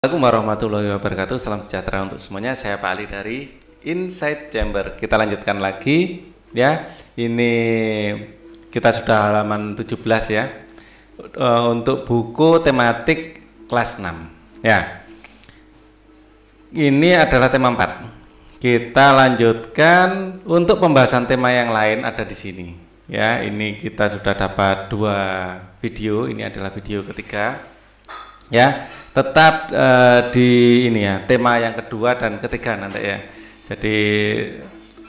Assalamualaikum warahmatullahi wabarakatuh. Salam sejahtera untuk semuanya. Saya Pak Ali dari Inside Chamber. Kita lanjutkan lagi ya. Ini kita sudah halaman 17 ya. E, untuk buku tematik kelas 6 ya. Ini adalah tema 4. Kita lanjutkan untuk pembahasan tema yang lain ada di sini. Ya, ini kita sudah dapat dua video. Ini adalah video ketiga ya tetap uh, di ini ya tema yang kedua dan ketiga nanti ya jadi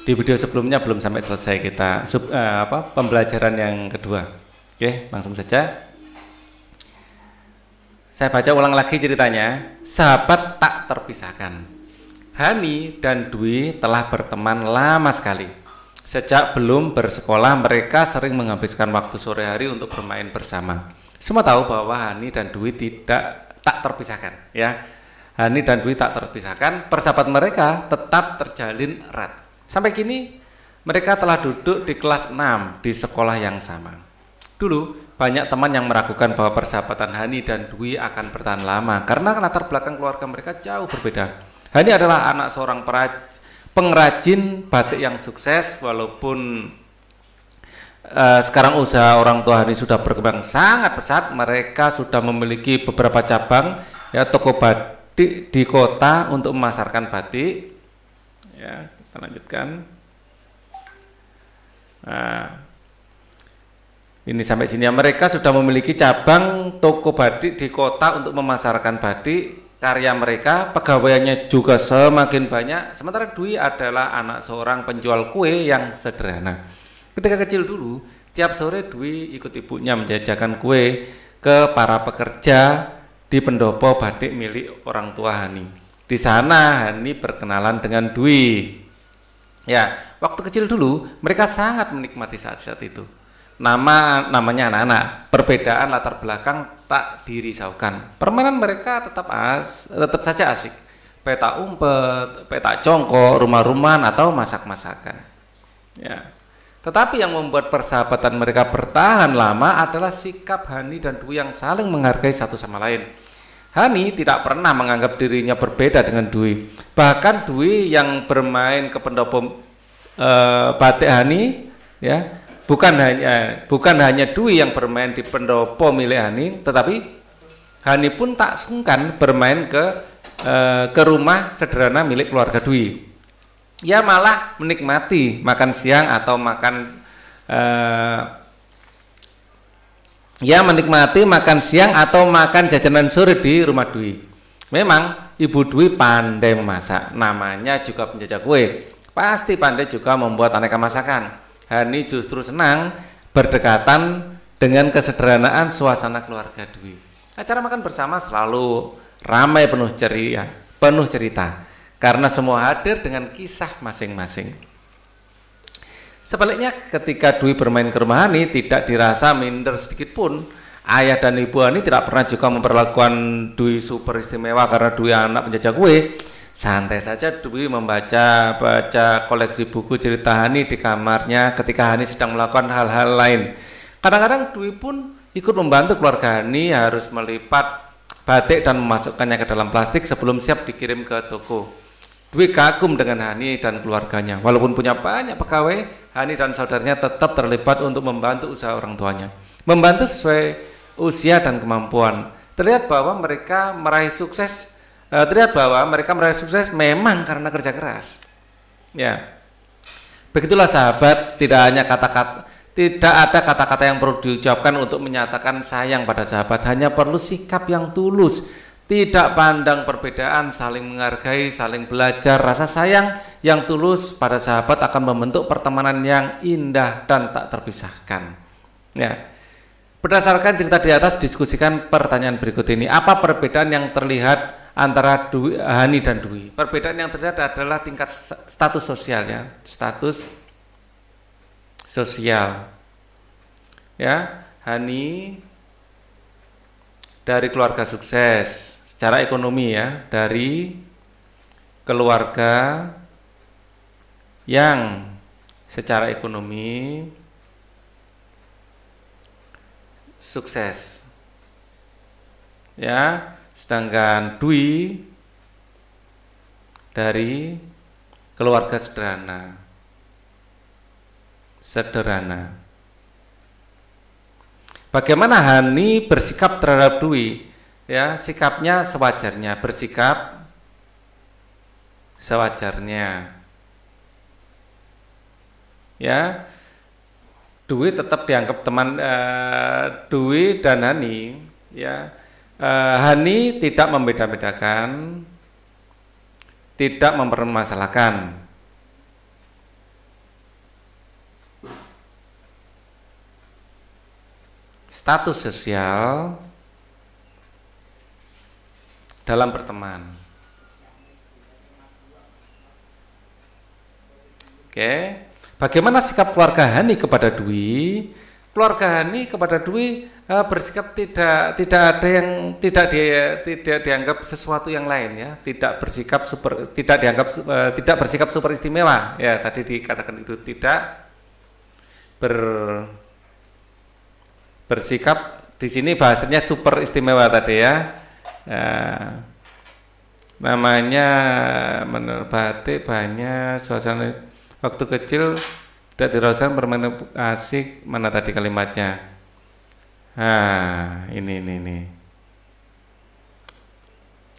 di video sebelumnya belum sampai selesai kita sub, uh, apa pembelajaran yang kedua oke langsung saja saya baca ulang lagi ceritanya sahabat tak terpisahkan Hani dan Dwi telah berteman lama sekali sejak belum bersekolah mereka sering menghabiskan waktu sore hari untuk bermain bersama semua tahu bahwa Hani dan Dwi tidak tak terpisahkan, ya. Hani dan Dwi tak terpisahkan, persahabatan mereka tetap terjalin erat. Sampai kini mereka telah duduk di kelas 6 di sekolah yang sama. Dulu banyak teman yang meragukan bahwa persahabatan Hani dan Dwi akan bertahan lama karena latar belakang keluarga mereka jauh berbeda. Hani adalah anak seorang pengrajin batik yang sukses walaupun Eh, sekarang usaha orang tua hari sudah berkembang sangat pesat. Mereka sudah memiliki beberapa cabang ya toko batik di kota untuk memasarkan batik. Ya, kita lanjutkan. Nah, ini sampai sini ya mereka sudah memiliki cabang toko batik di kota untuk memasarkan batik karya mereka pegawainya juga semakin banyak sementara Dwi adalah anak seorang penjual kue yang sederhana Ketika kecil dulu, tiap sore Dwi ikut ibunya menjajakan kue ke para pekerja di pendopo batik milik orang tua Hani. Di sana Hani berkenalan dengan Dwi. Ya, waktu kecil dulu mereka sangat menikmati saat-saat itu. Nama namanya anak-anak, perbedaan latar belakang tak dirisaukan. Permainan mereka tetap as, tetap saja asik. Peta umpet, peta congkok, rumah-rumahan atau masak-masakan. Ya. Tetapi yang membuat persahabatan mereka bertahan lama adalah sikap Hani dan Dwi yang saling menghargai satu sama lain. Hani tidak pernah menganggap dirinya berbeda dengan Dwi. Bahkan Dwi yang bermain ke pendopo eh, Batik Hani, ya bukan hanya eh, bukan hanya Dwi yang bermain di pendopo milik Hani, tetapi Hani pun tak sungkan bermain ke e, ke rumah sederhana milik keluarga Dwi ia malah menikmati makan siang atau makan uh, ya menikmati makan siang atau makan jajanan sore di rumah Dwi. Memang Ibu Dwi pandai memasak, namanya juga penjajah kue. Pasti pandai juga membuat aneka masakan. Hani justru senang berdekatan dengan kesederhanaan suasana keluarga Dwi. Acara makan bersama selalu ramai penuh ceria, penuh cerita karena semua hadir dengan kisah masing-masing. Sebaliknya ketika Dwi bermain ke rumah Hani tidak dirasa minder sedikit pun. Ayah dan ibu Hani tidak pernah juga memperlakukan Dwi super istimewa karena Dwi anak penjajah kue. Santai saja Dwi membaca baca koleksi buku cerita Hani di kamarnya ketika Hani sedang melakukan hal-hal lain. Kadang-kadang Dwi pun ikut membantu keluarga Hani harus melipat batik dan memasukkannya ke dalam plastik sebelum siap dikirim ke toko. Dwi kagum dengan Hani dan keluarganya. Walaupun punya banyak pegawai, Hani dan saudaranya tetap terlibat untuk membantu usaha orang tuanya. Membantu sesuai usia dan kemampuan. Terlihat bahwa mereka meraih sukses, eh, terlihat bahwa mereka meraih sukses memang karena kerja keras. Ya. Begitulah sahabat, tidak hanya kata-kata tidak ada kata-kata yang perlu diucapkan untuk menyatakan sayang pada sahabat, hanya perlu sikap yang tulus tidak pandang perbedaan, saling menghargai, saling belajar, rasa sayang yang tulus pada sahabat akan membentuk pertemanan yang indah dan tak terpisahkan. Ya. Berdasarkan cerita di atas, diskusikan pertanyaan berikut ini. Apa perbedaan yang terlihat antara Dwi, Hani dan Dwi? Perbedaan yang terlihat adalah tingkat status sosialnya, status sosial. Ya, Hani dari keluarga sukses, secara ekonomi ya dari keluarga yang secara ekonomi sukses. Ya, sedangkan Dwi dari keluarga sederhana. Sederhana. Bagaimana Hani bersikap terhadap Dwi? ya sikapnya sewajarnya bersikap sewajarnya ya Dwi tetap dianggap teman uh, Dwi dan Hani ya uh, Hani tidak membeda-bedakan tidak mempermasalahkan status sosial dalam berteman. Oke, bagaimana sikap keluarga Hani kepada Dwi? Keluarga Hani kepada Dwi eh, bersikap tidak tidak ada yang tidak dia tidak dianggap sesuatu yang lain ya, tidak bersikap super tidak dianggap eh, tidak bersikap super istimewa ya tadi dikatakan itu tidak ber bersikap di sini bahasanya super istimewa tadi ya ya, namanya menerbati banyak suasana waktu kecil tidak dirasakan bermain asik mana tadi kalimatnya ah ini ini ini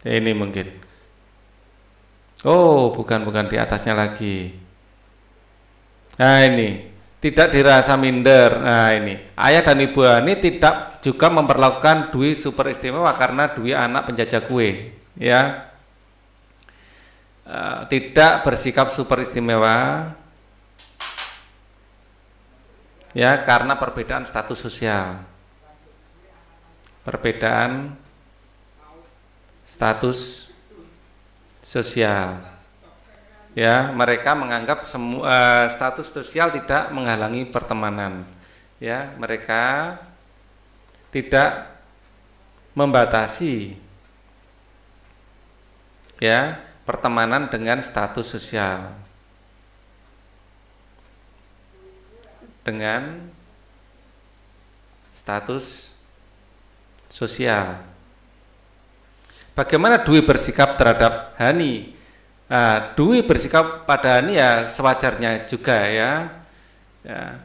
ini mungkin oh bukan bukan di atasnya lagi nah ini tidak dirasa minder. Nah ini ayah dan ibu Ani tidak juga memperlakukan Dwi super istimewa karena Dwi anak penjajah kue, ya e, tidak bersikap super istimewa, ya karena perbedaan status sosial, perbedaan status sosial ya mereka menganggap semua uh, eh, status sosial tidak menghalangi pertemanan ya mereka tidak membatasi ya pertemanan dengan status sosial dengan status sosial bagaimana Dwi bersikap terhadap Hani Nah, Dwi bersikap pada Hani ya sewajarnya juga ya. ya.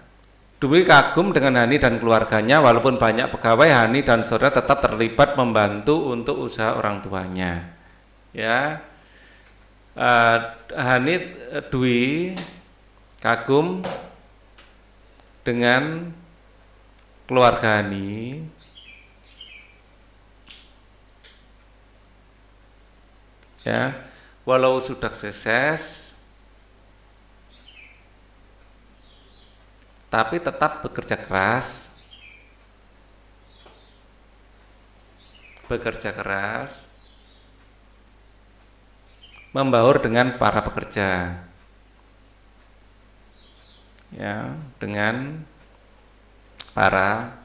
Dwi kagum dengan Hani dan keluarganya walaupun banyak pegawai Hani dan saudara tetap terlibat membantu untuk usaha orang tuanya. Ya. Uh, Hani eh, Dwi kagum dengan keluarga Hani ya walau sudah sukses tapi tetap bekerja keras bekerja keras membaur dengan para pekerja ya dengan para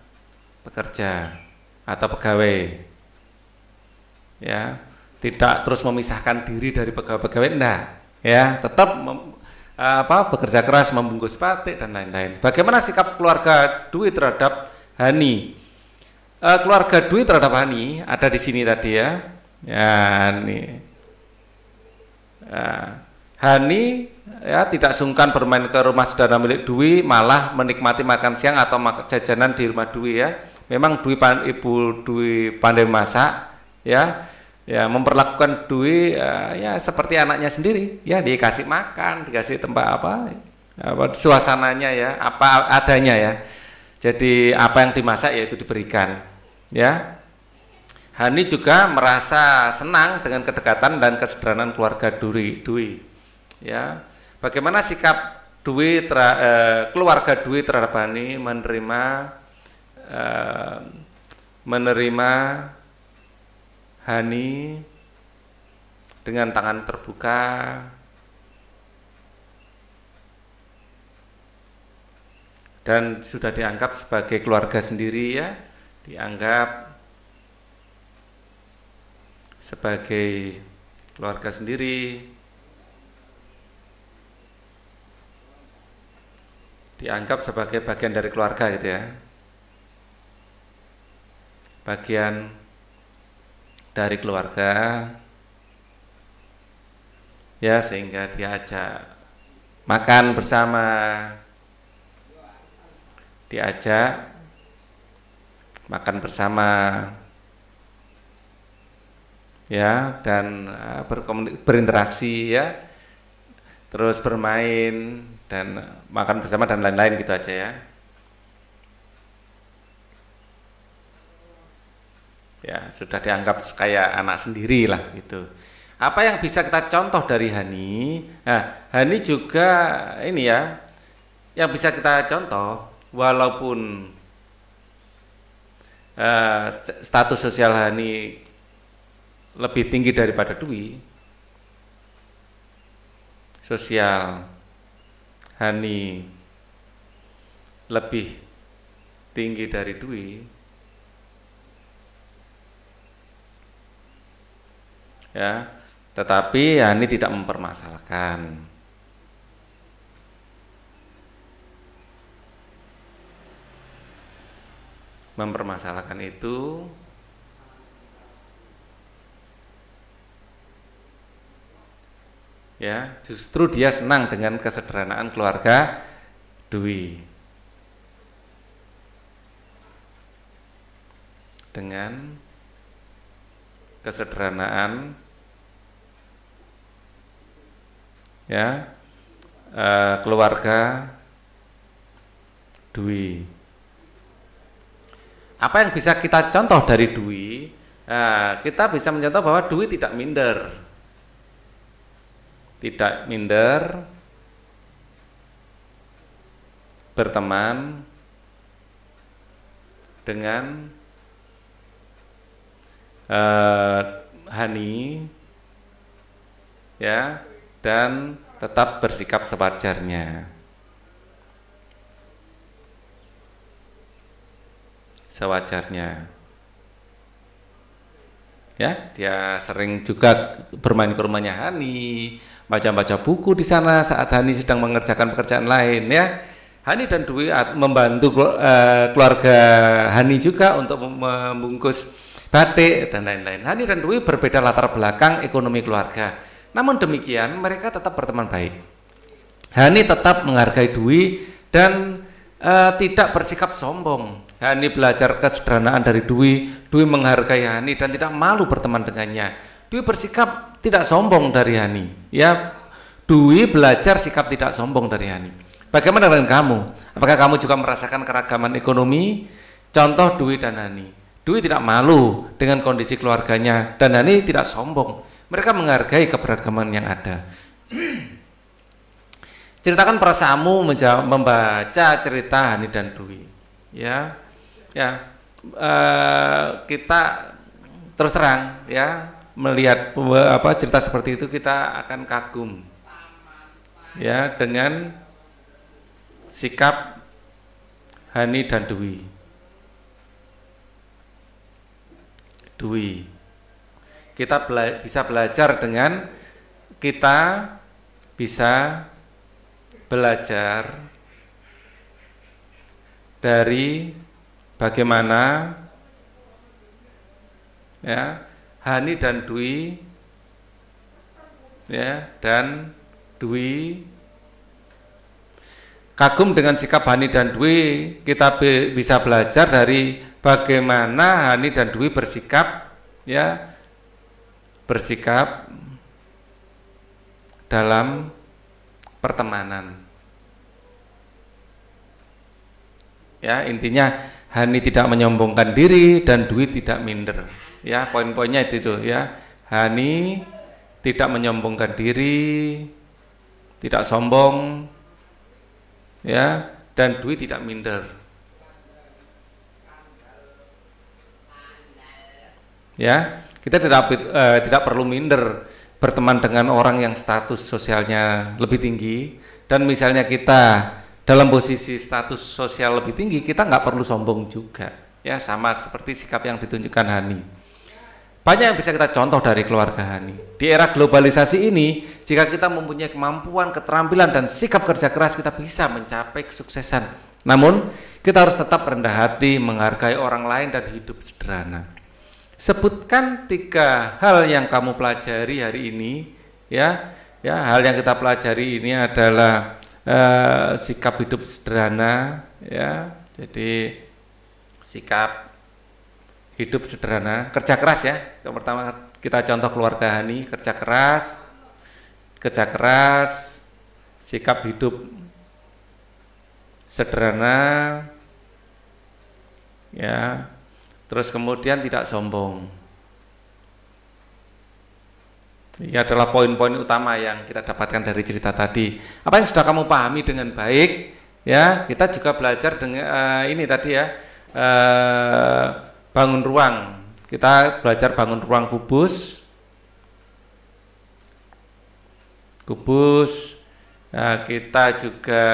pekerja atau pegawai ya tidak terus memisahkan diri dari pegawai-pegawai nah ya tetap mem, apa bekerja keras membungkus batik dan lain-lain bagaimana sikap keluarga Dwi terhadap Hani e, keluarga Dwi terhadap Hani ada di sini tadi ya ya ini ya, Hani ya tidak sungkan bermain ke rumah saudara milik Dwi malah menikmati makan siang atau makan jajanan di rumah Dwi ya memang Dwi ibu Dwi pandai masak ya ya memperlakukan Dwi uh, ya seperti anaknya sendiri ya dikasih makan dikasih tempat apa apa suasananya ya apa adanya ya jadi apa yang dimasak ya itu diberikan ya Hani juga merasa senang dengan kedekatan dan kesederhanaan keluarga Dwi Dwi ya bagaimana sikap Dwi tera, uh, eh, keluarga Dwi terhadap Hani menerima uh, menerima Hani dengan tangan terbuka dan sudah dianggap sebagai keluarga sendiri ya dianggap sebagai keluarga sendiri dianggap sebagai bagian dari keluarga gitu ya bagian dari keluarga ya sehingga diajak makan bersama diajak makan bersama ya dan eh, berinteraksi ya terus bermain dan makan bersama dan lain-lain gitu aja ya ya sudah dianggap kayak anak sendiri lah gitu apa yang bisa kita contoh dari Hani nah Hani juga ini ya yang bisa kita contoh walaupun uh, status sosial Hani lebih tinggi daripada Dwi sosial Hani lebih tinggi dari Dwi ya tetapi ya, ini tidak mempermasalahkan mempermasalahkan itu ya justru dia senang dengan kesederhanaan keluarga Dwi dengan kesederhanaan ya eh, keluarga Dwi apa yang bisa kita contoh dari Dwi nah, kita bisa mencontoh bahwa Dwi tidak minder tidak minder berteman dengan uh, Hani ya dan tetap bersikap sewajarnya. Sewajarnya. Ya, dia sering juga bermain ke rumahnya Hani, baca-baca buku di sana saat Hani sedang mengerjakan pekerjaan lain ya. Hani dan Dwi membantu eh, keluarga Hani juga untuk membungkus batik dan lain-lain. Hani nah, dan Dwi berbeda latar belakang ekonomi keluarga. Namun demikian mereka tetap berteman baik. Hani tetap menghargai Dwi dan e, tidak bersikap sombong. Hani belajar kesederhanaan dari Dwi, Dwi menghargai Hani dan tidak malu berteman dengannya. Dwi bersikap tidak sombong dari Hani. Ya, Dwi belajar sikap tidak sombong dari Hani. Bagaimana dengan kamu? Apakah kamu juga merasakan keragaman ekonomi? Contoh Dwi dan Hani. Dwi tidak malu dengan kondisi keluarganya dan Hani tidak sombong. Mereka menghargai keberagaman yang ada. Ceritakan perasaanmu membaca cerita Hani dan Dwi. Ya, ya e, kita terus terang ya melihat apa cerita seperti itu kita akan kagum ya dengan sikap Hani dan Dwi dui, Kita bela bisa belajar dengan kita bisa belajar dari bagaimana ya Hani dan Dwi ya dan Dwi Kagum dengan sikap Hani dan Dwi, kita be, bisa belajar dari bagaimana Hani dan Dwi bersikap ya bersikap dalam pertemanan. Ya, intinya Hani tidak menyombongkan diri dan Dwi tidak minder. Ya, poin-poinnya itu tuh ya. Hani tidak menyombongkan diri, tidak sombong, ya dan duit tidak minder ya kita tidak uh, tidak perlu minder berteman dengan orang yang status sosialnya lebih tinggi dan misalnya kita dalam posisi status sosial lebih tinggi kita nggak perlu sombong juga ya sama seperti sikap yang ditunjukkan Hani banyak yang bisa kita contoh dari keluarga Hani. Di era globalisasi ini, jika kita mempunyai kemampuan, keterampilan, dan sikap kerja keras, kita bisa mencapai kesuksesan. Namun, kita harus tetap rendah hati, menghargai orang lain, dan hidup sederhana. Sebutkan tiga hal yang kamu pelajari hari ini, ya. Ya, hal yang kita pelajari ini adalah uh, sikap hidup sederhana, ya. Jadi sikap hidup sederhana, kerja keras ya. Yang pertama kita contoh keluarga Hani, kerja keras, kerja keras, sikap hidup sederhana, ya. Terus kemudian tidak sombong. Ini adalah poin-poin utama yang kita dapatkan dari cerita tadi. Apa yang sudah kamu pahami dengan baik, ya kita juga belajar dengan uh, ini tadi ya. Uh, bangun ruang. Kita belajar bangun ruang kubus. Kubus. Nah, kita juga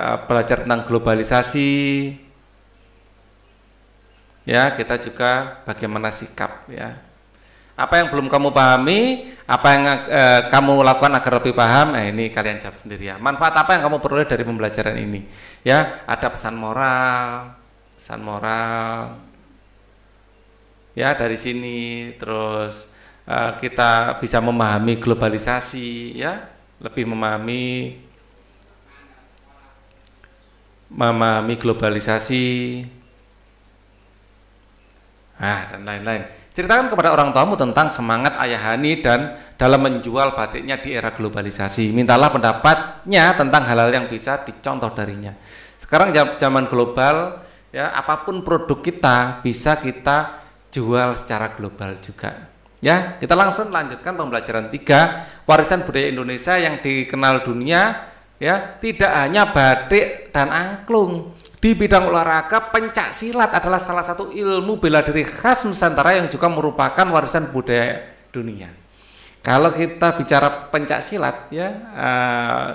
eh, belajar tentang globalisasi. Ya, kita juga bagaimana sikap ya. Apa yang belum kamu pahami, apa yang eh, kamu lakukan agar lebih paham, nah ini kalian jawab sendiri ya. Manfaat apa yang kamu peroleh dari pembelajaran ini? Ya, ada pesan moral, pesan moral, ya dari sini terus uh, kita bisa memahami globalisasi ya lebih memahami memahami globalisasi ah dan lain-lain ceritakan kepada orang tuamu tentang semangat ayahani dan dalam menjual batiknya di era globalisasi mintalah pendapatnya tentang hal-hal yang bisa dicontoh darinya sekarang zaman global ya apapun produk kita bisa kita jual secara global juga. Ya, kita langsung lanjutkan pembelajaran tiga warisan budaya Indonesia yang dikenal dunia ya, tidak hanya batik dan angklung. Di bidang olahraga, pencak silat adalah salah satu ilmu bela diri khas Nusantara yang juga merupakan warisan budaya dunia. Kalau kita bicara pencak silat ya, uh,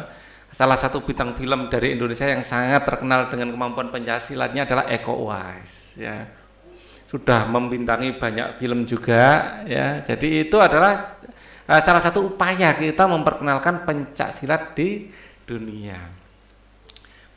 salah satu bintang film dari Indonesia yang sangat terkenal dengan kemampuan pencak silatnya adalah Eko Uwais ya sudah membintangi banyak film juga ya. Jadi itu adalah eh, salah satu upaya kita memperkenalkan pencak silat di dunia.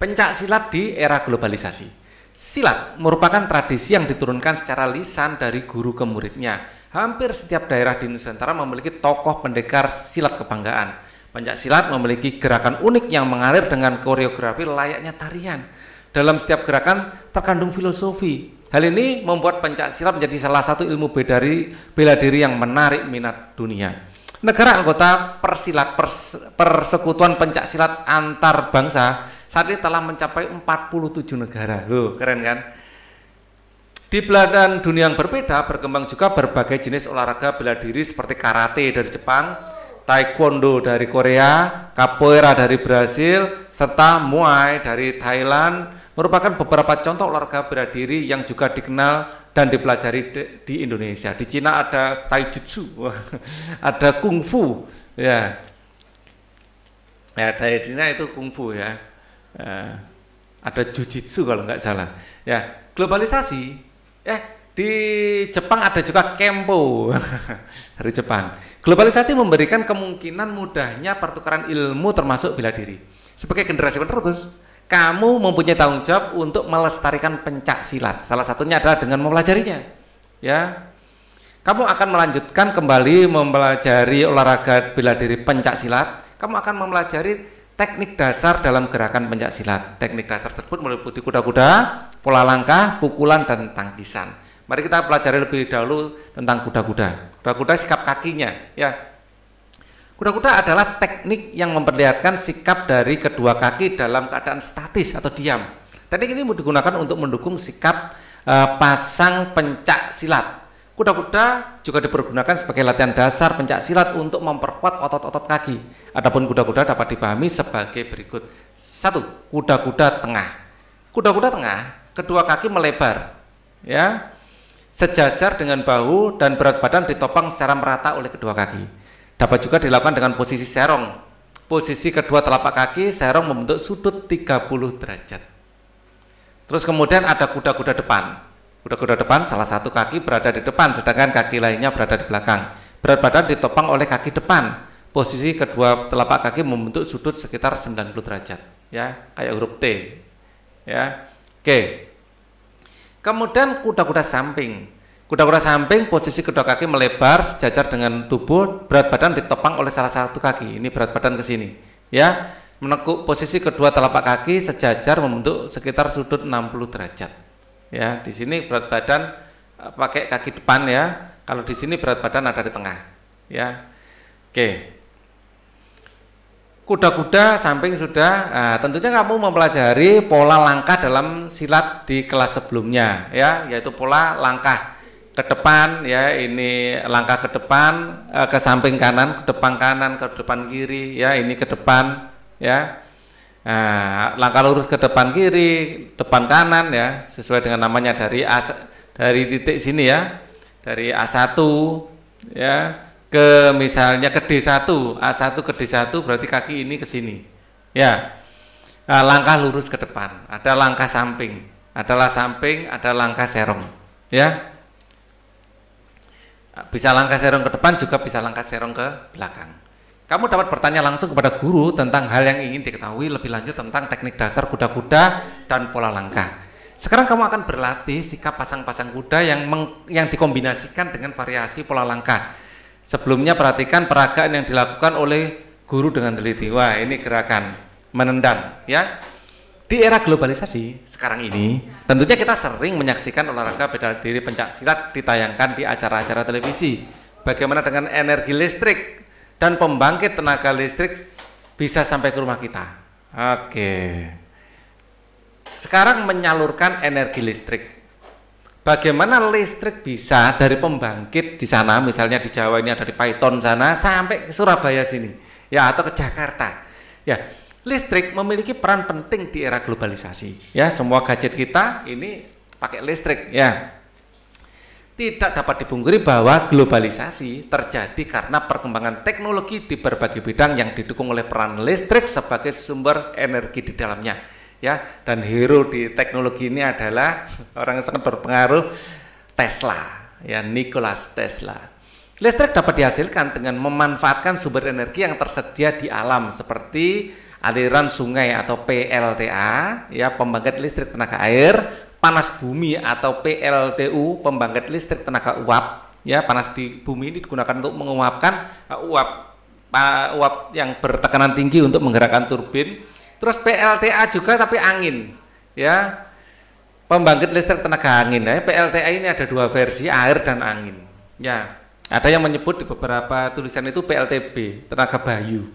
Pencak silat di era globalisasi. Silat merupakan tradisi yang diturunkan secara lisan dari guru ke muridnya. Hampir setiap daerah di Nusantara memiliki tokoh pendekar silat kebanggaan. Pencak silat memiliki gerakan unik yang mengalir dengan koreografi layaknya tarian. Dalam setiap gerakan terkandung filosofi, Hal ini membuat pencak silat menjadi salah satu ilmu bedari, bela diri yang menarik minat dunia. Negara anggota persilat pers, persekutuan pencaksilat antar bangsa saat ini telah mencapai 47 negara. Loh, keren kan? Di belahan dunia yang berbeda berkembang juga berbagai jenis olahraga bela diri seperti karate dari Jepang, taekwondo dari Korea, capoeira dari Brasil, serta muay dari Thailand, merupakan beberapa contoh olahraga bela diri yang juga dikenal dan dipelajari di, di Indonesia. Di Cina ada taijutsu, ada kungfu, ya. Ya dari Cina itu kungfu ya. ya. Ada jujitsu kalau nggak salah. Ya globalisasi. ya di Jepang ada juga kempo dari Jepang. Globalisasi memberikan kemungkinan mudahnya pertukaran ilmu termasuk bela diri. Sebagai generasi penerus, kamu mempunyai tanggung jawab untuk melestarikan pencak silat. Salah satunya adalah dengan mempelajarinya. Ya. Kamu akan melanjutkan kembali mempelajari olahraga bela diri pencak silat. Kamu akan mempelajari teknik dasar dalam gerakan pencak silat. Teknik dasar tersebut meliputi kuda-kuda, pola langkah, pukulan dan tangkisan. Mari kita pelajari lebih dahulu tentang kuda-kuda. Kuda-kuda sikap kakinya, ya Kuda-kuda adalah teknik yang memperlihatkan sikap dari kedua kaki dalam keadaan statis atau diam. Teknik ini digunakan untuk mendukung sikap e, pasang pencak silat. Kuda-kuda juga dipergunakan sebagai latihan dasar pencak silat untuk memperkuat otot-otot kaki. Adapun kuda-kuda dapat dipahami sebagai berikut. Satu, kuda-kuda tengah. Kuda-kuda tengah, kedua kaki melebar, ya, sejajar dengan bahu dan berat badan ditopang secara merata oleh kedua kaki. Dapat juga dilakukan dengan posisi serong. Posisi kedua telapak kaki serong membentuk sudut 30 derajat. Terus kemudian ada kuda-kuda depan. Kuda-kuda depan salah satu kaki berada di depan sedangkan kaki lainnya berada di belakang. Berat badan ditopang oleh kaki depan. Posisi kedua telapak kaki membentuk sudut sekitar 90 derajat, ya, kayak huruf T. Ya. Oke. Kemudian kuda-kuda samping. Kuda-kuda samping posisi kedua kaki melebar sejajar dengan tubuh, berat badan ditopang oleh salah satu kaki. Ini berat badan ke sini. Ya, menekuk posisi kedua telapak kaki sejajar membentuk sekitar sudut 60 derajat. Ya, di sini berat badan eh, pakai kaki depan ya. Kalau di sini berat badan ada di tengah. Ya. Oke. Kuda-kuda samping sudah. Nah, tentunya kamu mempelajari pola langkah dalam silat di kelas sebelumnya ya, yaitu pola langkah ke depan ya ini langkah ke depan eh, ke samping kanan ke depan kanan ke depan kiri ya ini ke depan ya nah, langkah lurus ke depan kiri depan kanan ya sesuai dengan namanya dari as dari titik sini ya dari A1 ya ke misalnya ke D1 A1 ke D1 berarti kaki ini ke sini ya nah, langkah lurus ke depan ada langkah samping adalah samping ada langkah serong ya bisa langkah serong ke depan juga bisa langkah serong ke belakang. Kamu dapat bertanya langsung kepada guru tentang hal yang ingin diketahui lebih lanjut tentang teknik dasar kuda-kuda dan pola langkah. Sekarang kamu akan berlatih sikap pasang-pasang kuda yang meng, yang dikombinasikan dengan variasi pola langkah. Sebelumnya perhatikan peragaan yang dilakukan oleh guru dengan teliti. Wah, ini gerakan menendang ya di era globalisasi sekarang ini, tentunya kita sering menyaksikan olahraga beda diri pencak silat ditayangkan di acara-acara televisi. Bagaimana dengan energi listrik dan pembangkit tenaga listrik bisa sampai ke rumah kita? Oke. Sekarang menyalurkan energi listrik. Bagaimana listrik bisa dari pembangkit di sana, misalnya di Jawa ini ada di Python sana, sampai ke Surabaya sini, ya atau ke Jakarta. Ya, listrik memiliki peran penting di era globalisasi. Ya, semua gadget kita ini pakai listrik. Ya, tidak dapat dipungkiri bahwa globalisasi terjadi karena perkembangan teknologi di berbagai bidang yang didukung oleh peran listrik sebagai sumber energi di dalamnya. Ya, dan hero di teknologi ini adalah orang yang sangat berpengaruh Tesla, ya Nikola Tesla. Listrik dapat dihasilkan dengan memanfaatkan sumber energi yang tersedia di alam seperti aliran sungai atau PLTA ya pembangkit listrik tenaga air panas bumi atau PLTU pembangkit listrik tenaga uap ya panas di bumi ini digunakan untuk menguapkan uh, uap uh, uap yang bertekanan tinggi untuk menggerakkan turbin terus PLTA juga tapi angin ya pembangkit listrik tenaga angin ya PLTA ini ada dua versi air dan angin ya ada yang menyebut di beberapa tulisan itu PLTB tenaga bayu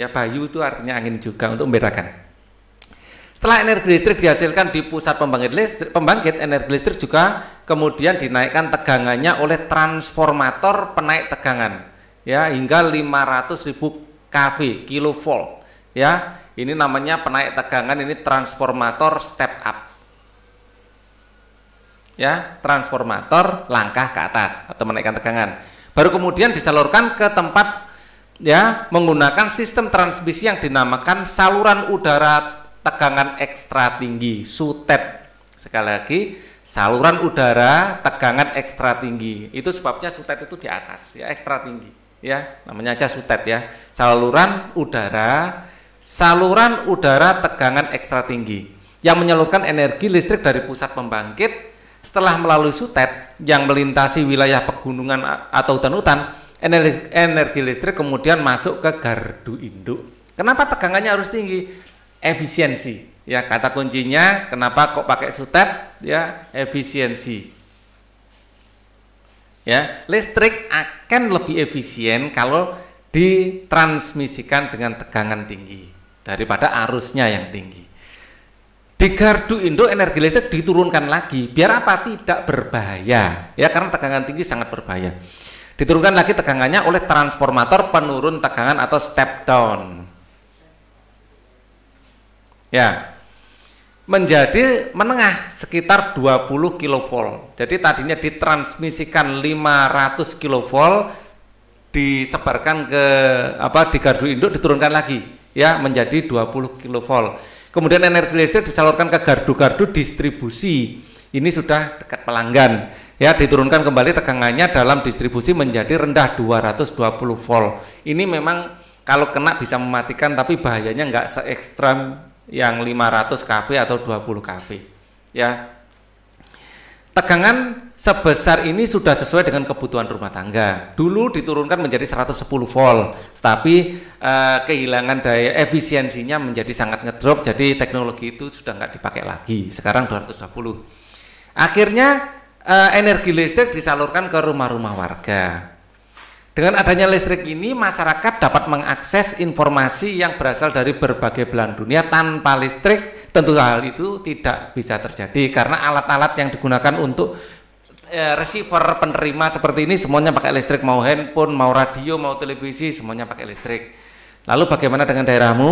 Ya bayu itu artinya angin juga untuk membedakan. Setelah energi listrik dihasilkan di pusat pembangkit listrik, pembangkit energi listrik juga kemudian dinaikkan tegangannya oleh transformator penaik tegangan ya hingga 500.000 kV kilovolt ya. Ini namanya penaik tegangan ini transformator step up ya transformator langkah ke atas atau menaikkan tegangan baru kemudian disalurkan ke tempat ya menggunakan sistem transmisi yang dinamakan saluran udara tegangan ekstra tinggi SUTET sekali lagi saluran udara tegangan ekstra tinggi itu sebabnya SUTET itu di atas ya ekstra tinggi ya namanya aja SUTET ya saluran udara saluran udara tegangan ekstra tinggi yang menyalurkan energi listrik dari pusat pembangkit setelah melalui SUTET yang melintasi wilayah pegunungan atau hutan-hutan energi, energi listrik kemudian masuk ke gardu induk. Kenapa tegangannya harus tinggi? Efisiensi. Ya, kata kuncinya kenapa kok pakai sutet? Ya, efisiensi. Ya, listrik akan lebih efisien kalau ditransmisikan dengan tegangan tinggi daripada arusnya yang tinggi. Di gardu induk energi listrik diturunkan lagi biar apa? Tidak berbahaya. Ya, karena tegangan tinggi sangat berbahaya. Diturunkan lagi tegangannya oleh transformator penurun tegangan atau step down. Ya. Menjadi menengah sekitar 20 kV. Jadi tadinya ditransmisikan 500 kV disebarkan ke apa di gardu induk diturunkan lagi ya menjadi 20 kV. Kemudian energi listrik disalurkan ke gardu-gardu distribusi. Ini sudah dekat pelanggan ya diturunkan kembali tegangannya dalam distribusi menjadi rendah 220 volt. Ini memang kalau kena bisa mematikan tapi bahayanya enggak se ekstrem yang 500 kV atau 20 kV. Ya. Tegangan sebesar ini sudah sesuai dengan kebutuhan rumah tangga. Dulu diturunkan menjadi 110 volt, tapi eh, kehilangan daya efisiensinya menjadi sangat ngedrop. Jadi teknologi itu sudah nggak dipakai lagi. Sekarang 220. Akhirnya Eh, energi listrik disalurkan ke rumah-rumah warga. Dengan adanya listrik ini, masyarakat dapat mengakses informasi yang berasal dari berbagai belahan dunia tanpa listrik. Tentu hal itu tidak bisa terjadi karena alat-alat yang digunakan untuk eh, receiver penerima seperti ini semuanya pakai listrik, mau handphone, mau radio, mau televisi, semuanya pakai listrik. Lalu bagaimana dengan daerahmu?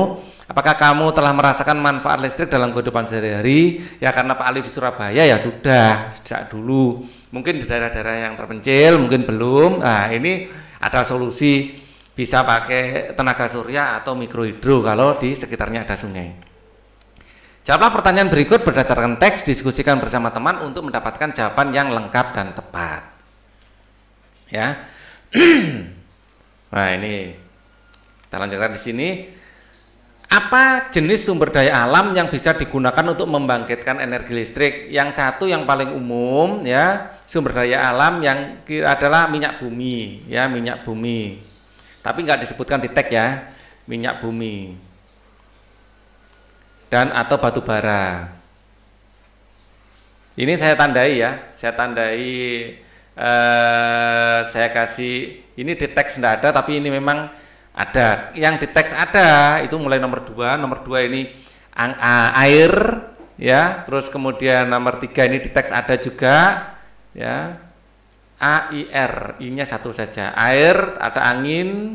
Apakah kamu telah merasakan manfaat listrik dalam kehidupan sehari-hari? Ya karena Pak Ali di Surabaya ya sudah sejak dulu. Mungkin di daerah-daerah yang terpencil mungkin belum. Nah ini ada solusi bisa pakai tenaga surya atau mikrohidro kalau di sekitarnya ada sungai. Jawablah pertanyaan berikut berdasarkan teks diskusikan bersama teman untuk mendapatkan jawaban yang lengkap dan tepat. Ya. nah ini kita lanjutkan di sini. Apa jenis sumber daya alam yang bisa digunakan untuk membangkitkan energi listrik? Yang satu yang paling umum ya, sumber daya alam yang adalah minyak bumi ya, minyak bumi. Tapi nggak disebutkan di tag ya, minyak bumi. Dan atau batu bara. Ini saya tandai ya, saya tandai eh, saya kasih ini di teks ada tapi ini memang ada. Yang di teks ada itu mulai nomor dua. Nomor dua ini ang a air ya. Terus kemudian nomor tiga ini di teks ada juga ya. A I R i satu saja. Air ada angin.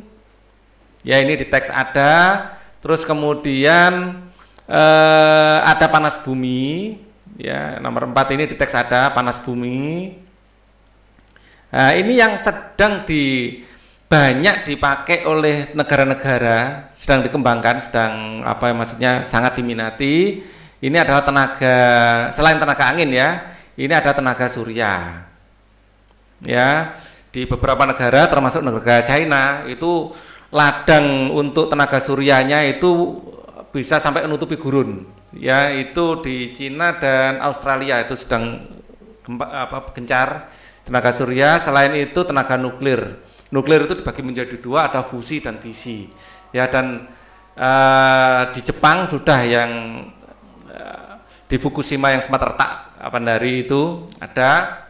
Ya ini di teks ada. Terus kemudian eh, ada panas bumi. Ya nomor empat ini di teks ada panas bumi. Nah, ini yang sedang di banyak dipakai oleh negara-negara sedang dikembangkan, sedang apa ya maksudnya sangat diminati. Ini adalah tenaga selain tenaga angin ya, ini ada tenaga surya. Ya, di beberapa negara termasuk negara China itu ladang untuk tenaga suryanya itu bisa sampai menutupi gurun. Ya, itu di china dan Australia itu sedang gempa, apa gencar tenaga surya, selain itu tenaga nuklir nuklir itu dibagi menjadi dua ada fusi dan visi ya dan uh, di Jepang sudah yang uh, di Fukushima yang sempat retak apa dari itu ada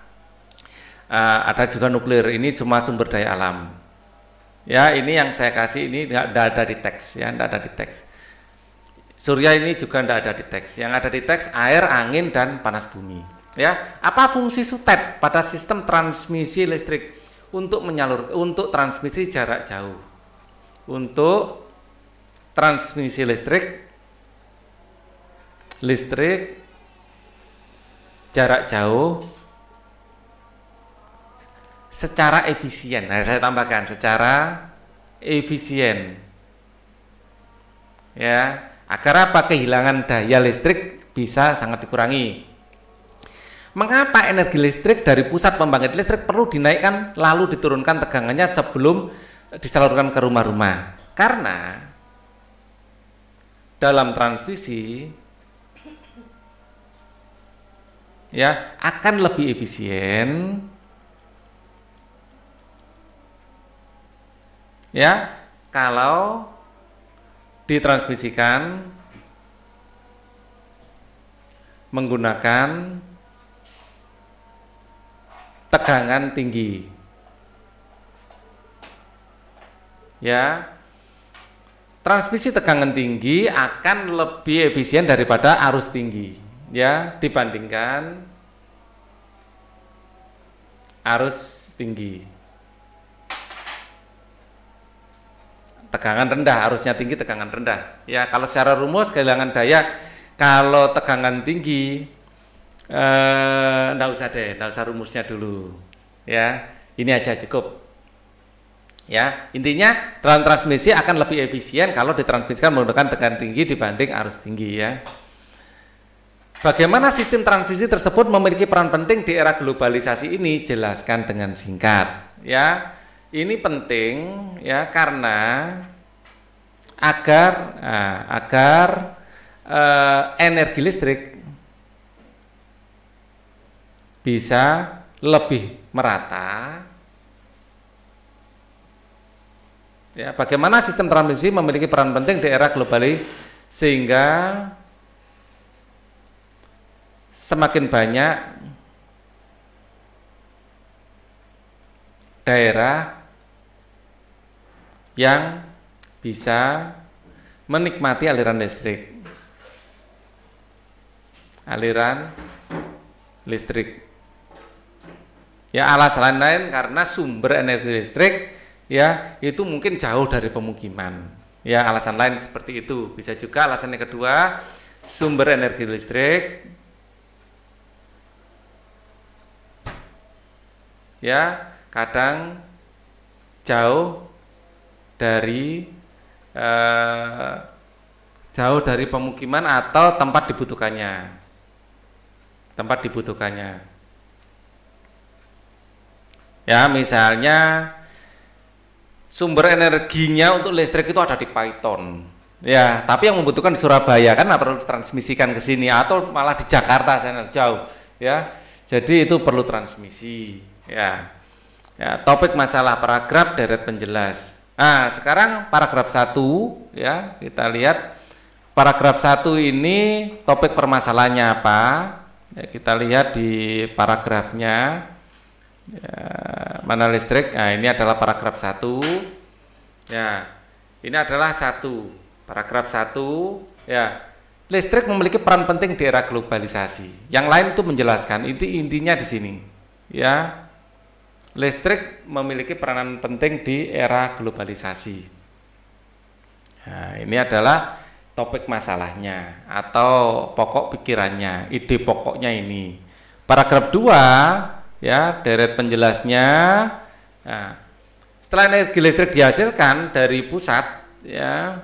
uh, ada juga nuklir ini cuma sumber daya alam ya ini yang saya kasih ini tidak ada di teks ya tidak ada di teks surya ini juga tidak ada di teks yang ada di teks air angin dan panas bumi ya apa fungsi sutet pada sistem transmisi listrik untuk menyalur untuk transmisi jarak jauh. Untuk transmisi listrik listrik jarak jauh secara efisien. Nah, saya tambahkan secara efisien. Ya, agar apa kehilangan daya listrik bisa sangat dikurangi. Mengapa energi listrik dari pusat pembangkit listrik perlu dinaikkan lalu diturunkan tegangannya sebelum disalurkan ke rumah-rumah? Karena dalam transmisi ya akan lebih efisien ya kalau ditransmisikan menggunakan tegangan tinggi. Ya. Transmisi tegangan tinggi akan lebih efisien daripada arus tinggi, ya, dibandingkan arus tinggi. Tegangan rendah, arusnya tinggi, tegangan rendah. Ya, kalau secara rumus kehilangan daya kalau tegangan tinggi Eh, enggak usah deh, enggak usah rumusnya dulu. Ya, ini aja cukup. Ya, intinya transmisi akan lebih efisien kalau ditransmisikan menggunakan tekan tinggi dibanding arus tinggi ya. Bagaimana sistem transmisi tersebut memiliki peran penting di era globalisasi ini? Jelaskan dengan singkat, ya. Ini penting ya karena agar nah, agar eh, energi listrik bisa lebih merata. Ya, bagaimana sistem transmisi memiliki peran penting di era global sehingga semakin banyak daerah yang bisa menikmati aliran listrik. Aliran listrik Ya alasan lain karena sumber energi listrik ya itu mungkin jauh dari pemukiman. Ya alasan lain seperti itu. Bisa juga alasan yang kedua sumber energi listrik ya kadang jauh dari eh, jauh dari pemukiman atau tempat dibutuhkannya tempat dibutuhkannya Ya, misalnya sumber energinya untuk listrik itu ada di Python. Ya, tapi yang membutuhkan di Surabaya kan perlu transmisikan ke sini atau malah di Jakarta sana jauh, ya. Jadi itu perlu transmisi, ya. Ya, topik masalah paragraf deret penjelas. Nah, sekarang paragraf satu, ya, kita lihat paragraf satu ini topik permasalahannya apa? Ya, kita lihat di paragrafnya ya, mana listrik nah ini adalah paragraf satu ya ini adalah satu paragraf satu ya listrik memiliki peran penting di era globalisasi yang lain itu menjelaskan inti intinya di sini ya listrik memiliki peranan penting di era globalisasi Nah, ini adalah topik masalahnya atau pokok pikirannya, ide pokoknya ini. Paragraf 2 ya deret penjelasnya nah, setelah energi listrik dihasilkan dari pusat ya,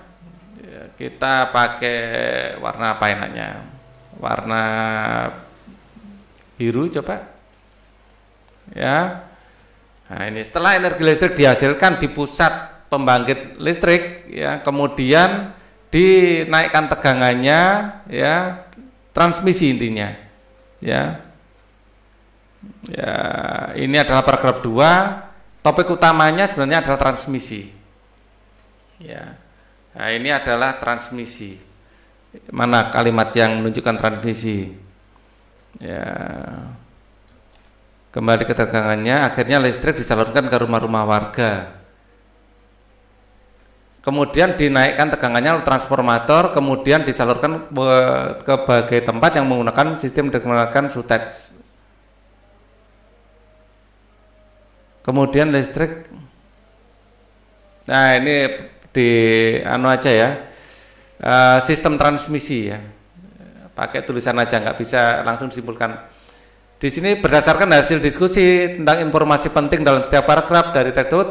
ya kita pakai warna apa enaknya warna biru coba ya nah ini setelah energi listrik dihasilkan di pusat pembangkit listrik ya kemudian dinaikkan tegangannya ya transmisi intinya ya Ya, ini adalah paragraf 2. Topik utamanya sebenarnya adalah transmisi. Ya. Nah, ini adalah transmisi. Mana kalimat yang menunjukkan transmisi? Ya. Kembali ke tegangannya. akhirnya listrik disalurkan ke rumah-rumah warga. Kemudian dinaikkan tegangannya transformator, kemudian disalurkan ke berbagai tempat yang menggunakan sistem menggunakan Kemudian listrik. Nah, ini di anu aja ya. Uh, sistem transmisi ya. Pakai tulisan aja nggak bisa langsung simpulkan. Di sini berdasarkan hasil diskusi tentang informasi penting dalam setiap paragraf dari tersebut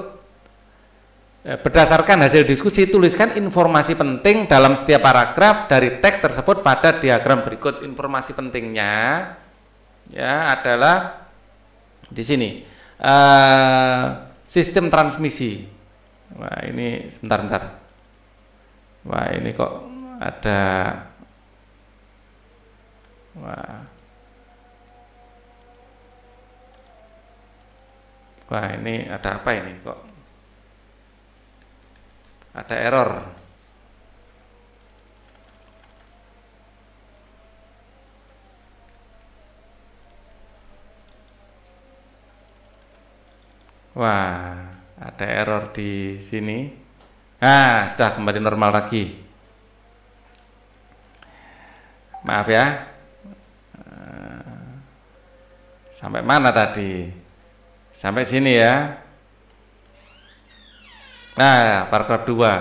eh, Berdasarkan hasil diskusi, tuliskan informasi penting dalam setiap paragraf dari teks tersebut pada diagram berikut. Informasi pentingnya ya adalah di sini uh, sistem transmisi. Wah ini sebentar-bentar. Wah ini kok ada. Wah. Wah ini ada apa ini kok? Ada error. Wah, ada error di sini. Nah, sudah kembali normal lagi. Maaf ya. Eh, sampai mana tadi? Sampai sini ya. Nah, paragraf 2.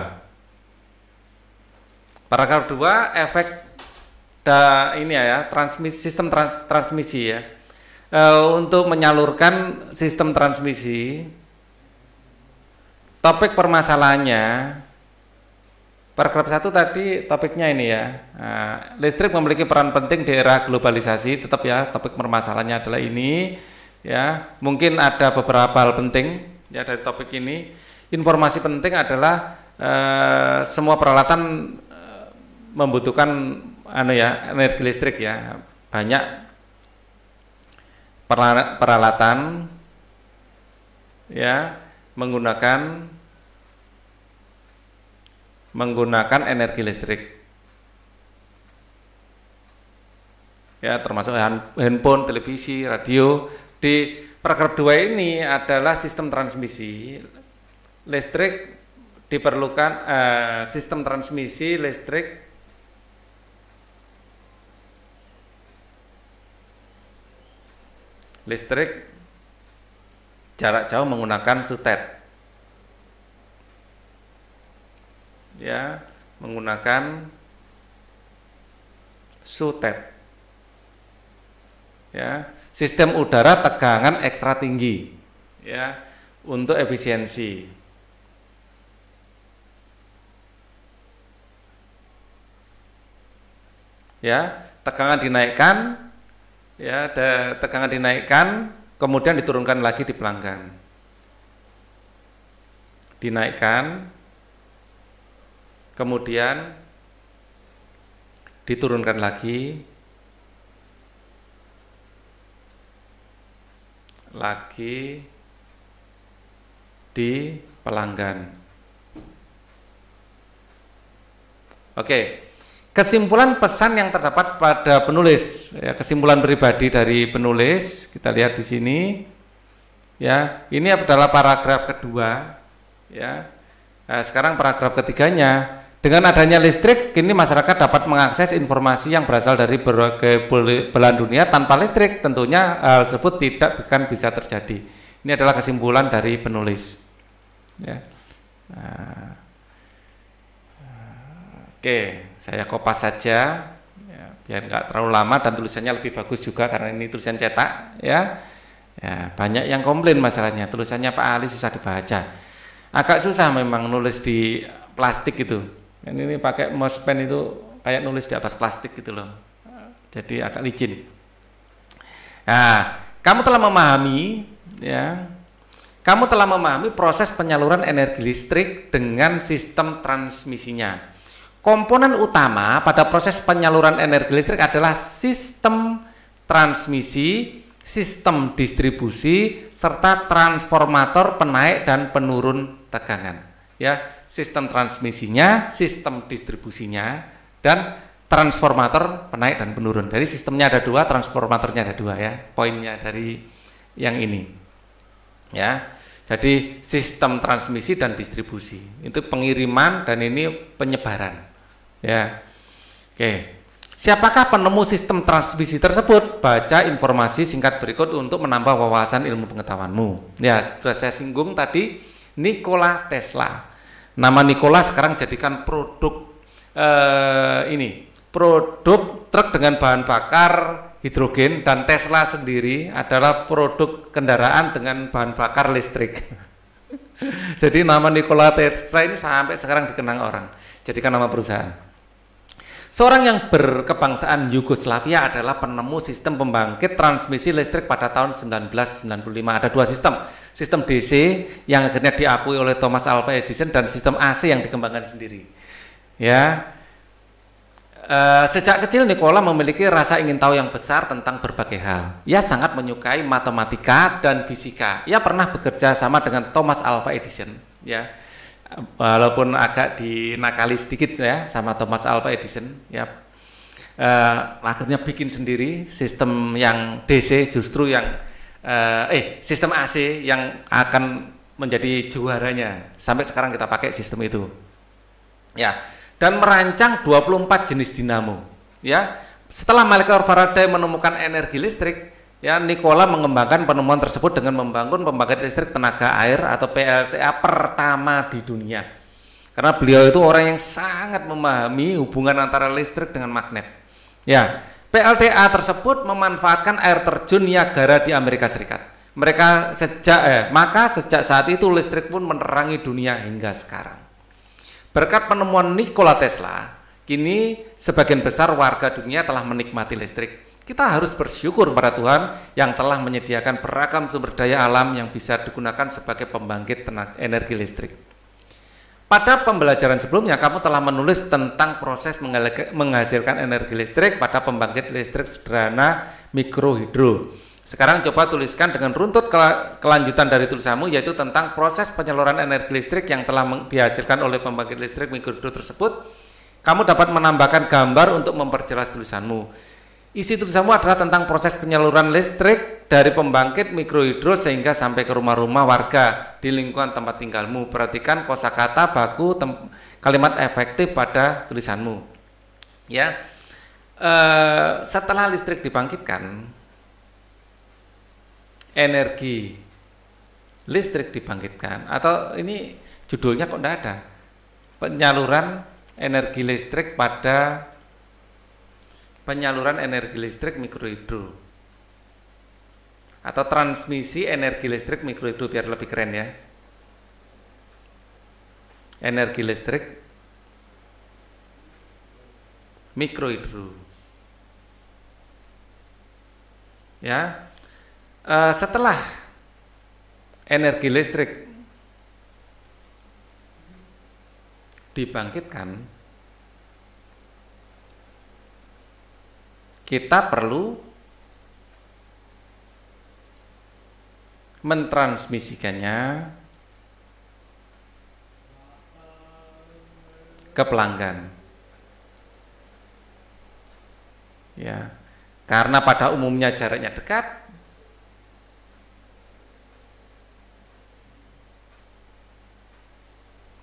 Paragraf 2 efek da, ini ya, ya transmisi sistem trans, transmisi ya uh, untuk menyalurkan sistem transmisi. Topik permasalahannya paragraf satu tadi topiknya ini ya. Eh, listrik memiliki peran penting di era globalisasi. Tetap ya topik permasalahannya adalah ini ya. Mungkin ada beberapa hal penting ya dari topik ini. Informasi penting adalah eh, semua peralatan membutuhkan anu ya energi listrik ya banyak peralatan ya menggunakan menggunakan energi listrik. Ya, termasuk handphone, televisi, radio. Di paragraf 2 ini adalah sistem transmisi listrik diperlukan eh, sistem transmisi listrik listrik jarak jauh menggunakan setet ya menggunakan sutet ya sistem udara tegangan ekstra tinggi ya untuk efisiensi ya tegangan dinaikkan ya ada tegangan dinaikkan kemudian diturunkan lagi di pelanggan dinaikkan kemudian diturunkan lagi lagi di pelanggan oke Kesimpulan pesan yang terdapat pada penulis, ya, kesimpulan pribadi dari penulis, kita lihat di sini. Ya, ini adalah paragraf kedua. Ya, nah, sekarang paragraf ketiganya. Dengan adanya listrik, kini masyarakat dapat mengakses informasi yang berasal dari berbagai belahan dunia tanpa listrik. Tentunya hal tersebut tidak akan bisa terjadi. Ini adalah kesimpulan dari penulis. Ya. Nah. Oke, saya kopas saja ya, biar nggak terlalu lama dan tulisannya lebih bagus juga karena ini tulisan cetak ya. ya banyak yang komplain masalahnya tulisannya Pak Ali susah dibaca. Agak susah memang nulis di plastik gitu. Ini, ini pakai mouse pen itu kayak nulis di atas plastik gitu loh. Jadi agak licin. Nah, kamu telah memahami ya kamu telah memahami proses penyaluran energi listrik dengan sistem transmisinya. Komponen utama pada proses penyaluran energi listrik adalah sistem transmisi, sistem distribusi, serta transformator penaik dan penurun tegangan. Ya, sistem transmisinya, sistem distribusinya, dan transformator penaik dan penurun. Dari sistemnya ada dua, transformatornya ada dua ya. Poinnya dari yang ini. Ya. Jadi sistem transmisi dan distribusi. Itu pengiriman dan ini penyebaran Ya. Oke. Siapakah penemu sistem transmisi tersebut? Baca informasi singkat berikut untuk menambah wawasan ilmu pengetahuanmu. Ya, sudah saya singgung tadi Nikola Tesla. Nama Nikola sekarang jadikan produk eh, ini, produk truk dengan bahan bakar hidrogen dan Tesla sendiri adalah produk kendaraan dengan bahan bakar listrik. Jadi nama Nikola Tesla ini sampai sekarang dikenang orang. Jadikan nama perusahaan. Seorang yang berkebangsaan Yugoslavia adalah penemu sistem pembangkit transmisi listrik pada tahun 1995. Ada dua sistem, sistem DC yang akhirnya diakui oleh Thomas Alva Edison dan sistem AC yang dikembangkan sendiri. Ya. E, sejak kecil Nikola memiliki rasa ingin tahu yang besar tentang berbagai hal. Ia sangat menyukai matematika dan fisika. Ia pernah bekerja sama dengan Thomas Alva Edison, ya walaupun agak dinakali sedikit ya sama Thomas Alva Edison ya uh, akhirnya bikin sendiri sistem yang DC justru yang uh, eh sistem AC yang akan menjadi juaranya sampai sekarang kita pakai sistem itu ya dan merancang 24 jenis dinamo ya setelah Michael Faraday menemukan energi listrik Ya, Nikola mengembangkan penemuan tersebut dengan membangun pembangkit listrik tenaga air atau PLTA pertama di dunia. Karena beliau itu orang yang sangat memahami hubungan antara listrik dengan magnet. Ya, PLTA tersebut memanfaatkan air terjun Niagara di Amerika Serikat. Mereka sejak eh, maka sejak saat itu listrik pun menerangi dunia hingga sekarang. Berkat penemuan Nikola Tesla, kini sebagian besar warga dunia telah menikmati listrik kita harus bersyukur pada Tuhan yang telah menyediakan beragam sumber daya alam yang bisa digunakan sebagai pembangkit tenaga energi listrik. Pada pembelajaran sebelumnya, kamu telah menulis tentang proses menghasilkan energi listrik pada pembangkit listrik sederhana mikrohidro. Sekarang coba tuliskan dengan runtut kelanjutan dari tulisanmu yaitu tentang proses penyaluran energi listrik yang telah dihasilkan oleh pembangkit listrik mikrohidro tersebut. Kamu dapat menambahkan gambar untuk memperjelas tulisanmu. Isi tulisanmu adalah tentang proses penyaluran listrik dari pembangkit mikrohidro sehingga sampai ke rumah-rumah warga di lingkungan tempat tinggalmu. Perhatikan kosakata baku kalimat efektif pada tulisanmu. Ya. E, setelah listrik dibangkitkan, energi listrik dibangkitkan atau ini judulnya kok tidak ada penyaluran energi listrik pada penyaluran energi listrik mikrohidro atau transmisi energi listrik mikrohidro biar lebih keren ya energi listrik mikrohidro ya e, setelah energi listrik dibangkitkan kita perlu mentransmisikannya ke pelanggan. Ya. Karena pada umumnya jaraknya dekat,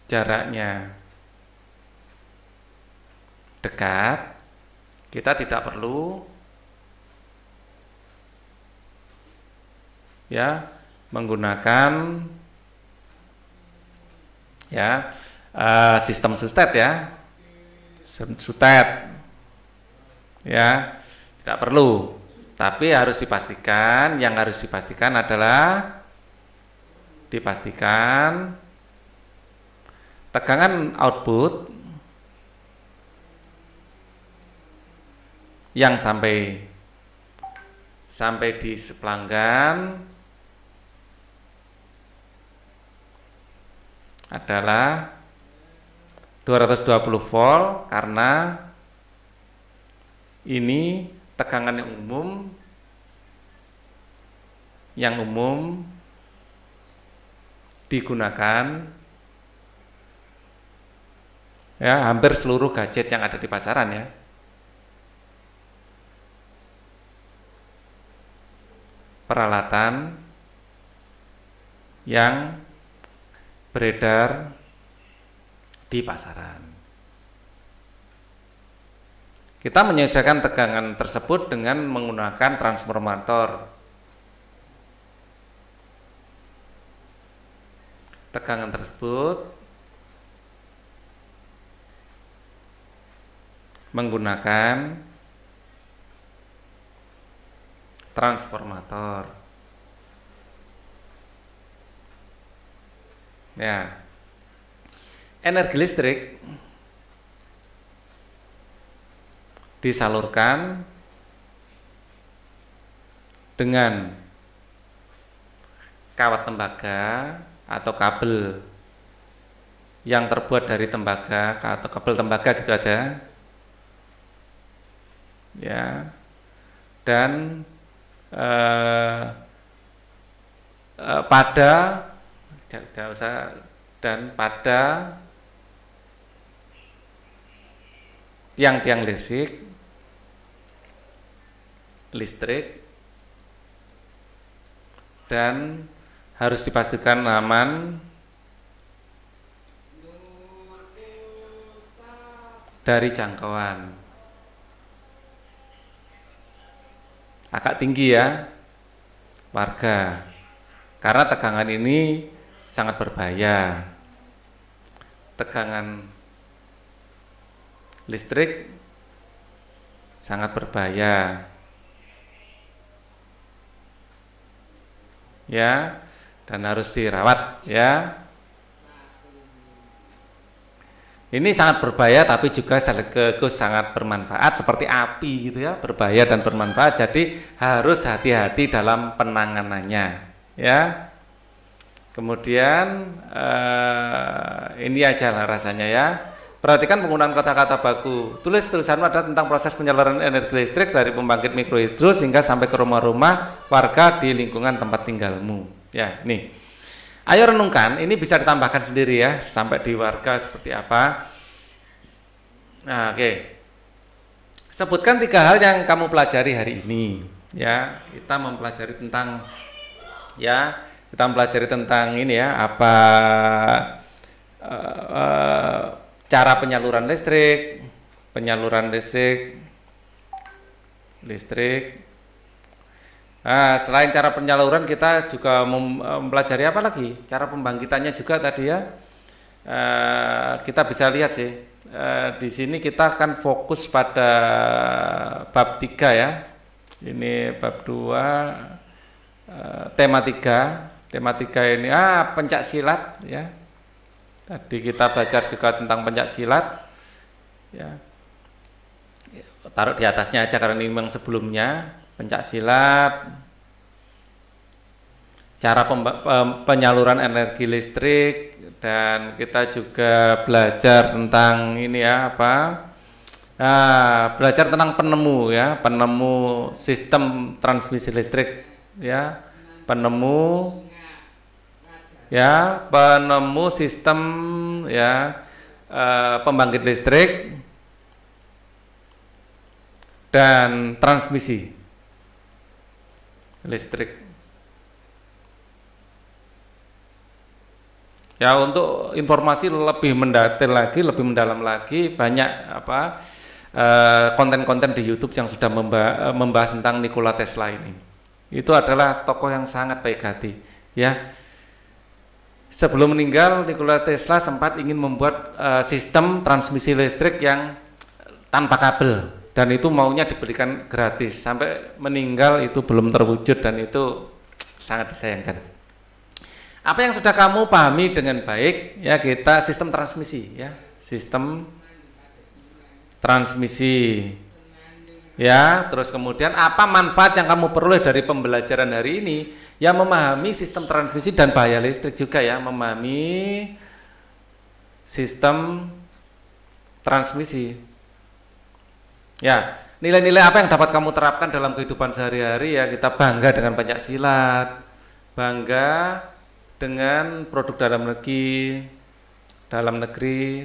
jaraknya dekat kita tidak perlu ya menggunakan ya uh, sistem sustet ya sustet ya tidak perlu tapi harus dipastikan yang harus dipastikan adalah dipastikan tegangan output yang sampai sampai di pelanggan adalah 220 volt karena ini tegangan yang umum yang umum digunakan ya hampir seluruh gadget yang ada di pasaran ya peralatan yang beredar di pasaran. Kita menyesuaikan tegangan tersebut dengan menggunakan transformator. Tegangan tersebut menggunakan transformator. Ya. Energi listrik disalurkan dengan kawat tembaga atau kabel yang terbuat dari tembaga atau kabel tembaga gitu aja ya dan eh, eh, pada tidak dan pada tiang-tiang listrik listrik dan harus dipastikan aman dari jangkauan. agak tinggi ya warga karena tegangan ini sangat berbahaya tegangan listrik sangat berbahaya ya dan harus dirawat ya Ini sangat berbahaya tapi juga sekaligus sangat bermanfaat seperti api gitu ya, berbahaya dan bermanfaat. Jadi harus hati-hati dalam penanganannya ya. Kemudian eh, ini aja lah rasanya ya. Perhatikan penggunaan kata-kata baku. Tulis tulisanmu ada tentang proses penyaluran energi listrik dari pembangkit mikrohidro sehingga sampai ke rumah-rumah warga di lingkungan tempat tinggalmu. Ya, nih. Ayo renungkan, ini bisa ditambahkan sendiri ya, sampai di warga seperti apa. Nah, oke. Okay. Sebutkan tiga hal yang kamu pelajari hari ini. Ya, kita mempelajari tentang ya, kita mempelajari tentang ini ya, apa uh, uh, cara penyaluran listrik, penyaluran listrik, listrik, Nah, selain cara penyaluran kita juga eh, mempelajari apa lagi? Cara pembangkitannya juga tadi ya. E, kita bisa lihat sih. E, di sini kita akan fokus pada bab 3 ya. Ini bab 2 e, tema 3. Tema 3 ini ah pencak silat ya. Tadi kita belajar juga tentang pencak silat ya. Taruh di atasnya aja karena ini memang sebelumnya pencak silat, cara penyaluran energi listrik dan kita juga belajar tentang ini ya apa nah, belajar tentang penemu ya penemu sistem transmisi listrik ya penemu ya penemu sistem ya e, pembangkit listrik dan transmisi listrik. Ya untuk informasi lebih mendetail lagi, lebih mendalam lagi banyak apa eh, konten-konten di YouTube yang sudah eh, membahas tentang Nikola Tesla ini. Itu adalah tokoh yang sangat baik hati, ya. Sebelum meninggal, Nikola Tesla sempat ingin membuat eh, sistem transmisi listrik yang tanpa kabel dan itu maunya diberikan gratis sampai meninggal itu belum terwujud dan itu sangat disayangkan. Apa yang sudah kamu pahami dengan baik ya kita sistem transmisi ya, sistem transmisi. Ya, terus kemudian apa manfaat yang kamu peroleh dari pembelajaran hari ini? Ya memahami sistem transmisi dan bahaya listrik juga ya, memahami sistem transmisi Ya, nilai-nilai apa yang dapat kamu terapkan dalam kehidupan sehari-hari ya kita bangga dengan banyak silat, bangga dengan produk dalam negeri, dalam negeri.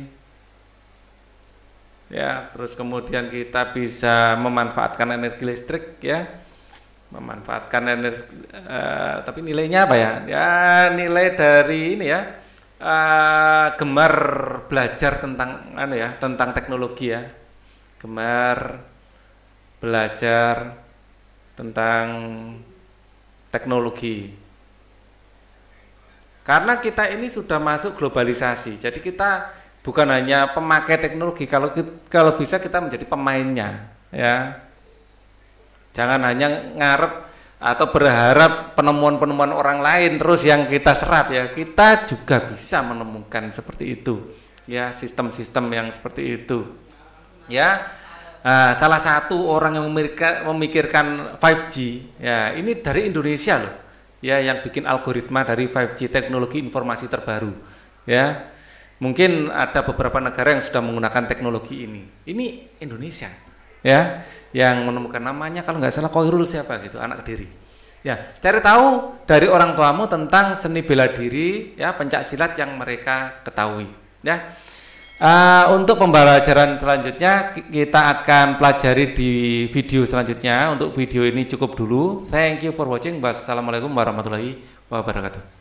Ya, terus kemudian kita bisa memanfaatkan energi listrik ya. Memanfaatkan energi uh, tapi nilainya apa ya? Ya, nilai dari ini ya. Uh, gemar belajar tentang anu ya, tentang teknologi ya, gemar belajar tentang teknologi. Karena kita ini sudah masuk globalisasi, jadi kita bukan hanya pemakai teknologi, kalau kalau bisa kita menjadi pemainnya, ya. Jangan hanya ngarep atau berharap penemuan-penemuan orang lain terus yang kita serap ya. Kita juga bisa menemukan seperti itu, ya sistem-sistem yang seperti itu ya uh, salah satu orang yang memikirkan, memikirkan 5G ya ini dari Indonesia loh ya yang bikin algoritma dari 5G teknologi informasi terbaru ya mungkin ada beberapa negara yang sudah menggunakan teknologi ini ini Indonesia ya yang menemukan namanya kalau nggak salah Koirul siapa gitu anak kediri ya cari tahu dari orang tuamu tentang seni bela diri ya pencak silat yang mereka ketahui ya Uh, untuk pembelajaran selanjutnya kita akan pelajari di video selanjutnya. Untuk video ini cukup dulu. Thank you for watching. Wassalamualaikum warahmatullahi wabarakatuh.